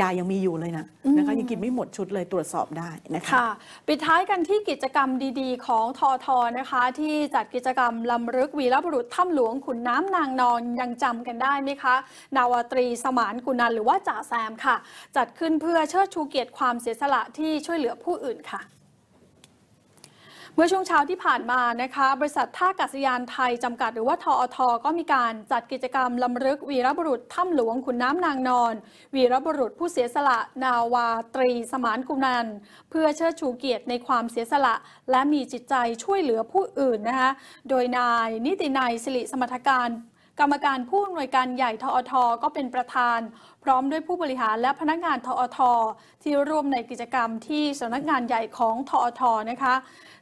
ยายังมีอยู่เลยนะนะคะยังกินไม่หมดชุดเลยตรวจสอบได้นะคะค่ะ ปิดท้ายกันที่กิจกรรมดี ๆ ของทอทอนะคะ ที่จัดกิจกรรมลำลึกวีรบุรุษถ้ำหลวงขุนน้ำนางนอนยังจำกันได้ไหมคะ นาวตรีสมานกุนัน หรือว่าจ่าแซมค่ะ จัดขึ้นเพื่อเชิดชูเกียรติความเสียสละที่ช่วยเหลือผู้อื่นค่ะเมื่อช่วงเช้าที่ผ่านมานะคะ บริษัทท่ากาศยานไทยจำกัดหรือว่าทอทก็มีการจัดกิจกรรมลำลึกวีรบุรุษถ้ำหลวงขุนน้ำนางนอน วีรบุรุษผู้เสียสละ นาวาตรีสมานกุนัน เพื่อเชิดชูเกียรติในความเสียสละ และมีจิตใจช่วยเหลือผู้อื่นนะคะโดยนายนิตินายสิริสมรทการกรรมการผู้อำนวยการใหญ่ทอท ก็เป็นประธาน พร้อมด้วยผู้บริหารและพนักงานทอท ที่ร่วมในกิจกรรมที่สำนักงานใหญ่ของทอทนะคะ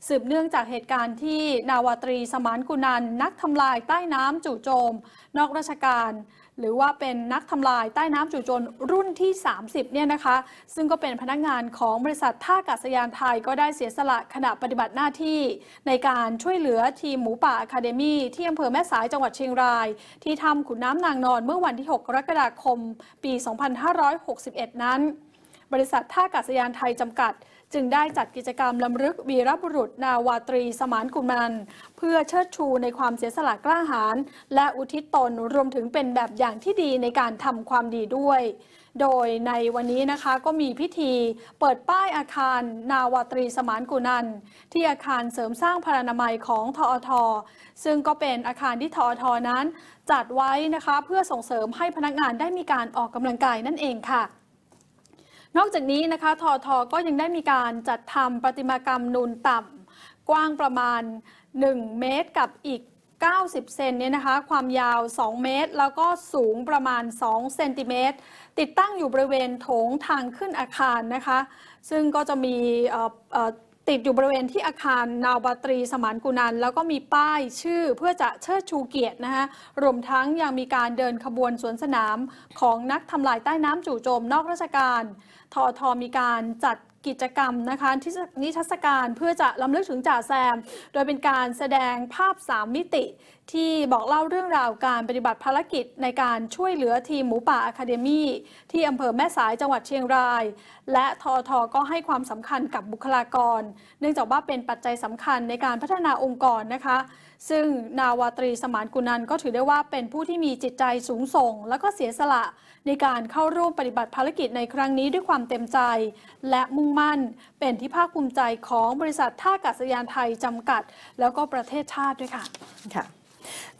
สืบเนื่องจากเหตุการณ์ที่นาวาตรี สมานกุนัน นักทำลายใต้น้ำจู่โจมนอกราชการหรือว่าเป็นนักทำลายใต้น้ำจู่โจมรุ่นที่ 30 เนี่ยนะคะ ซึ่งก็เป็นพนักงานของบริษัทท่าอากาศยานไทยก็ได้เสียสละขณะปฏิบัติหน้าที่ ในการช่วยเหลือทีมหมูป่าอะคาเดมี่ ที่อำเภอแม่สายจังหวัดเชียงราย ที่ทำขุนน้ำนางนอนเมื่อวันที่ 6 กรกฎาคมปี 2561 นั้น บริษัทท่าอากาศยานไทยจำกัดจึงได้จัดกิจกรรมลำลึกวีรบุรุษนาวาตรีสมานกุมันเพื่อเชิดชูในความเสียสละกล้าหาญและอุทิศตนรวมถึงเป็นแบบอย่างที่ดีในการทำความดีด้วย โดยในวันนี้นะคะก็มีพิธีเปิดป้ายอาคารนาวาตรีสมานกุนัน ที่อาคารเสริมสร้างพรรณนามัยของทอทอซึ่งก็เป็นอาคารที่ทอทอนั้น จัดไว้นะคะเพื่อส่งเสริมให้พนักงานได้มีการออกกำลังกายนั่นเองค่ะนอกจากนี้นะคะทอทอก็ยังได้มีการจัดทำประติมากรรมนูนต่ำกว้างประมาณ 1 เมตรกับอีก 90 เซนเนี่ยนะคะ ความยาว 2 เมตรแล้วก็สูงประมาณ 2 เซนติเมตร ติดตั้งอยู่บริเวณโถงทางขึ้นอาคารนะคะ ซึ่งก็จะมีติดอยู่บริเวณที่อาคารนาวบาตรีสมานกุนัน แล้วก็มีป้ายชื่อเพื่อจะเชิดชูเกียรตินะคะรวมทั้งยังมีการเดินขบวนสวนสนาม ของนักทำลายใต้น้ำจู่โจมนอกราชการ ทอทอมีการจัดกิจกรรมนะคะที่นิทรรศการเพื่อจะลํำลึกถึงจ่าแซม โดยเป็นการแสดงภาพ 3 มิติ ที่บอกเล่าเรื่องราวการปฏิบัติภารกิจในการช่วยเหลือทีม หมูป่าอะคาเดมี่ที่อำเภอแม่สายจังหวัดเชียงราย และทอทอก็ให้ความสำคัญกับบุคลากร เนื่องจากว่าเป็นปัจจัยสำคัญในการพัฒนาองค์กรนะคะ ซึ่งนาวาตรีสมานกุนันก็ถือได้ว่าเป็นผู้ที่มีจิตใจสูงส่ง และก็เสียสละในการเข้าร่วมปฏิบัติภารกิจในครั้งนี้ ด้วยความเต็มใจ และมุ่งมั่นเป็นที่ภาคภูมิใจของบริษัทท่าอากาศยานไทย จำกัดแล้วก็ประเทศชาติด้วยค่ะค่ะ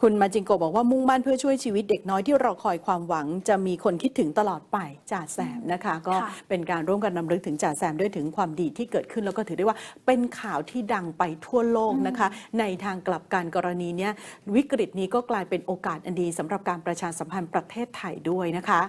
คุณมาจิงโกบอกว่ามุ่งมั่นเพื่อช่วยชีวิตเด็กน้อยที่รอคอยความหวัง จะมีคนคิดถึงตลอดไปจ่าแซมนะคะ ก็เป็นการร่วมกันนำลึกถึงจ่าแซมด้วยถึงความดีที่เกิดขึ้นแล้วก็ถือได้ว่าเป็นข่าวที่ดังไปทั่วโลกนะคะ ในทางกลับการกรณีนี้วิกฤตนี้ก็กลายเป็นโอกาสอันดี สำหรับการประชาสัมพันธ์ประเทศไทยด้วยนะคะ